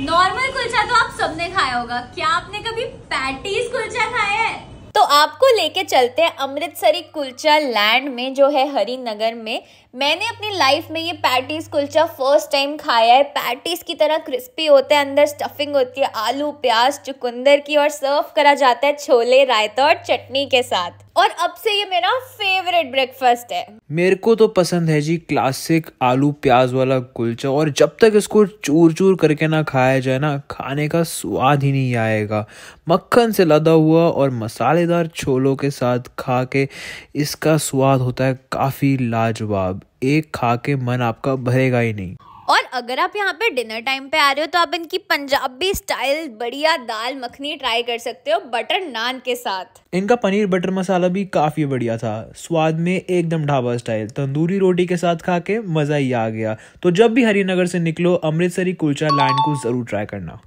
normal kulcha तो आप सबने खाया होगा क्या आपने कभी पैटीज कुलचा खाया है तो आपको लेके चलते हैं अमृतसरी कुलचा लैंड में जो है हरिनगर में मैंने अपनी लाइफ में ये पैटीज कुलचा फर्स्ट टाइम खाया है पैटीज की तरह क्रिस्पी होते हैं अंदर स्टफिंग होती है आलू प्याज चुकंदर की और सर्व करा जाता है छोले रायता और चटनी के साथ और अब से ये मेरा फेवरेट ब्रेकफास्ट है मेरे को तो पसंद है जी क्लासिक आलू प्याज वाला कुलचा और जब तक इसको चूर चूर करके ना खाया जाए ना खाने का स्वाद ही नहीं आएगा मक्खन से लदा हुआ और मसालेदार छोलों के साथ खा के इसका स्वाद होता है काफ़ी लाजवाब एक खा के मन आपका भरेगा ही नहीं और अगर आप यहाँ पे डिनर टाइम पे आ रहे हो तो आप इनकी पंजाबी स्टाइल बढ़िया दाल मखनी ट्राई कर सकते हो बटर नान के साथ इनका पनीर बटर मसाला भी काफी बढ़िया था स्वाद में एकदम ढाबा स्टाइल तंदूरी रोटी के साथ खा के मजा ही आ गया तो जब भी हरिनगर से निकलो अमृतसरी कुलचा लैंड को जरूर ट्राई करना